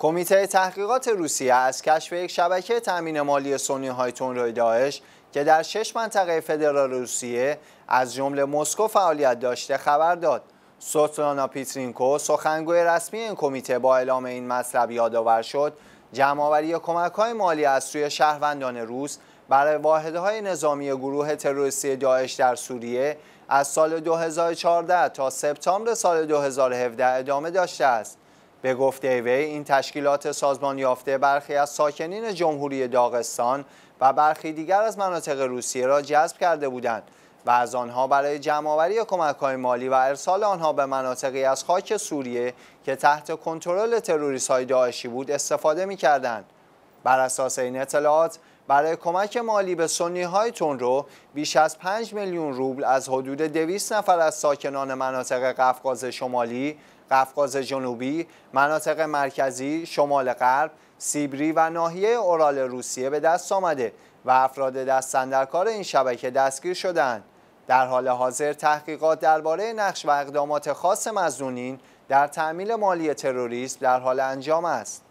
کمیته تحقیقات روسیه از کشف یک شبکه تامین مالی سنی های روی داعش که در شش منطقه فدرال روسیه از جمله مسکو فعالیت داشته خبر داد. سوتلانا پیترینکو سخنگوی رسمی این کمیته با اعلام این مطلب یادآور شد جمعآوری کمک های مالی از سوی شهروندان روس برای واحدهای نظامی گروه تروریستی داعش در سوریه از سال 2014 تا سپتامبر سال 2017 ادامه داشته است. به گفته وی این تشکیلات سازمان یافته برخی از ساکنین جمهوری داغستان و برخی دیگر از مناطق روسیه را جذب کرده بودند و از آنها برای جمعآوری کمک‌های مالی و ارسال آنها به مناطقی از خاک سوریه که تحت کنترل تروریست‌های داعشی بود استفاده می‌کردند. بر اساس این اطلاعات برای کمک مالی به سنی های رو بیش از 5 میلیون روبل از حدود 200 نفر از ساکنان مناطق قفقاز شمالی، قفقاز جنوبی، مناطق مرکزی، شمال غرب، سیبری و ناحیه اورال روسیه به دست آمده و افراد اندرکار این شبکه دستگیر شدند. در حال حاضر تحقیقات درباره نقش و اقدامات خاص مزنونین در تعمیل مالی تروریسم در حال انجام است.